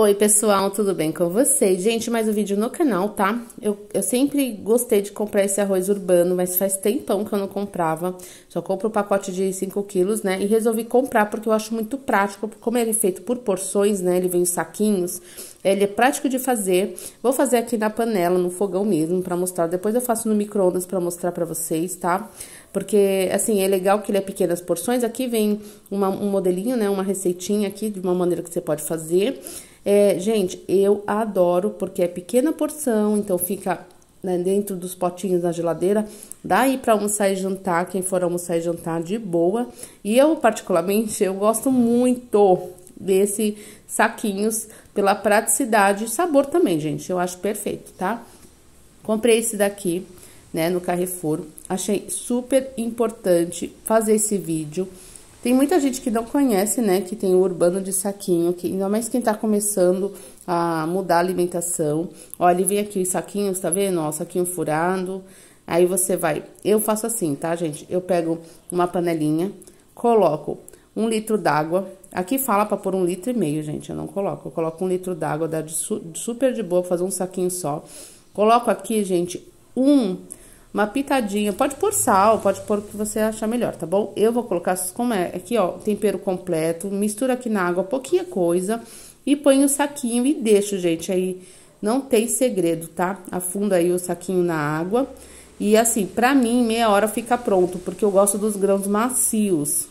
Oi pessoal, tudo bem com vocês? Gente, mais um vídeo no canal, tá? Eu, eu sempre gostei de comprar esse arroz urbano, mas faz tempão que eu não comprava. Só compro o um pacote de 5 quilos, né? E resolvi comprar porque eu acho muito prático, como ele é feito por porções, né? Ele vem em saquinhos, ele é prático de fazer. Vou fazer aqui na panela, no fogão mesmo, pra mostrar. Depois eu faço no micro-ondas pra mostrar pra vocês, tá? Porque, assim, é legal que ele é pequenas porções. Aqui vem uma, um modelinho, né? Uma receitinha aqui, de uma maneira que você pode fazer. É, gente, eu adoro porque é pequena porção, então fica né, dentro dos potinhos na geladeira. Daí para almoçar e jantar, quem for almoçar e jantar de boa. E eu, particularmente, eu gosto muito desse saquinhos pela praticidade e sabor também, gente. Eu acho perfeito, tá? Comprei esse daqui, né, no Carrefour. Achei super importante fazer esse vídeo tem muita gente que não conhece, né, que tem o urbano de saquinho, que ainda mais quem tá começando a mudar a alimentação. Olha, ele vem aqui os saquinhos, tá vendo? Ó, saquinho furado. Aí você vai, eu faço assim, tá, gente? Eu pego uma panelinha, coloco um litro d'água. Aqui fala para pôr um litro e meio, gente, eu não coloco. Eu coloco um litro d'água, dá de super de boa, fazer um saquinho só. Coloco aqui, gente, um uma pitadinha. Pode pôr sal, pode pôr o que você achar melhor, tá bom? Eu vou colocar, como é, aqui, ó, tempero completo. Mistura aqui na água pouquinha coisa e põe o saquinho e deixo, gente, aí. Não tem segredo, tá? Afunda aí o saquinho na água. E assim, pra mim, meia hora fica pronto, porque eu gosto dos grãos macios.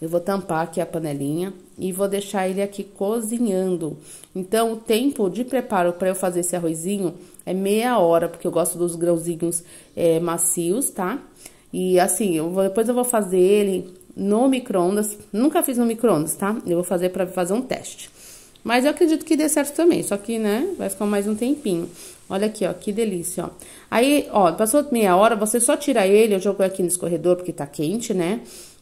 Eu vou tampar aqui a panelinha e vou deixar ele aqui cozinhando. Então, o tempo de preparo para eu fazer esse arrozinho é meia hora, porque eu gosto dos grãozinhos é, macios, tá? E assim, eu vou, depois eu vou fazer ele no micro-ondas. Nunca fiz no micro-ondas, tá? Eu vou fazer para fazer um teste. Mas eu acredito que dê certo também, só que, né, vai ficar mais um tempinho. Olha aqui, ó, que delícia, ó. Aí, ó, passou meia hora, você só tira ele, eu jogo aqui no escorredor porque tá quente, né?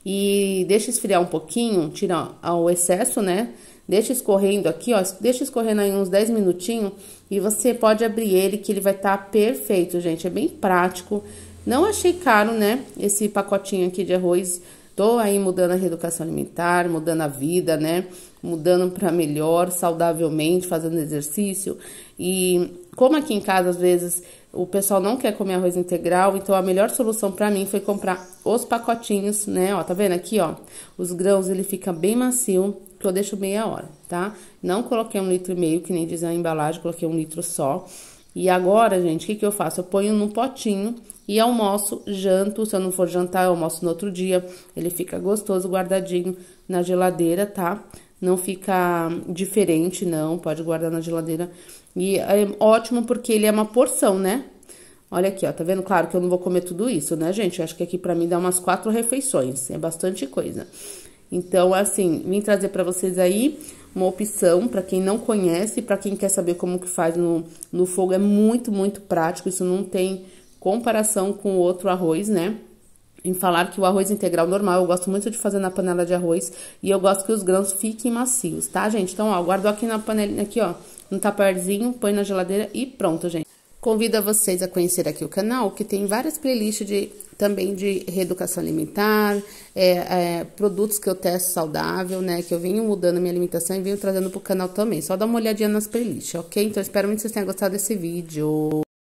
e deixa esfriar um pouquinho, tira o excesso, né? Deixa escorrendo aqui, ó, deixa escorrendo aí uns 10 minutinhos e você pode abrir ele que ele vai estar tá perfeito, gente, é bem prático. Não achei caro, né, esse pacotinho aqui de arroz. Tô aí mudando a reeducação alimentar, mudando a vida, né? Mudando para melhor, saudavelmente, fazendo exercício. E como aqui em casa às vezes o pessoal não quer comer arroz integral, então a melhor solução para mim foi comprar os pacotinhos, né? Ó, tá vendo aqui, ó? Os grãos, ele fica bem macio, que eu deixo meia hora, tá? Não coloquei um litro e meio, que nem diz a embalagem, coloquei um litro só. E agora, gente, o que, que eu faço? Eu ponho num potinho e almoço, janto. Se eu não for jantar, eu almoço no outro dia. Ele fica gostoso, guardadinho na geladeira, tá? não fica diferente, não. Pode guardar na geladeira. E é ótimo porque ele é uma porção, né? Olha aqui, ó, tá vendo? Claro que eu não vou comer tudo isso, né, gente? Eu acho que aqui para mim dá umas quatro refeições, é bastante coisa. Então, assim, vim trazer para vocês aí uma opção para quem não conhece, para quem quer saber como que faz no, no fogo, é muito, muito prático, isso não tem comparação com outro arroz, né? em falar que o arroz integral normal, eu gosto muito de fazer na panela de arroz e eu gosto que os grãos fiquem macios, tá, gente? Então, ó, guardo aqui na panelinha, aqui, ó, no taparzinho, põe na geladeira e pronto, gente. Convido a vocês a conhecer aqui o canal, que tem várias playlists de, também de reeducação alimentar, é, é, produtos que eu testo saudável, né? Que eu venho mudando minha alimentação e venho trazendo pro canal também. Só dá uma olhadinha nas playlists, ok? Então, espero muito que vocês tenham gostado desse vídeo.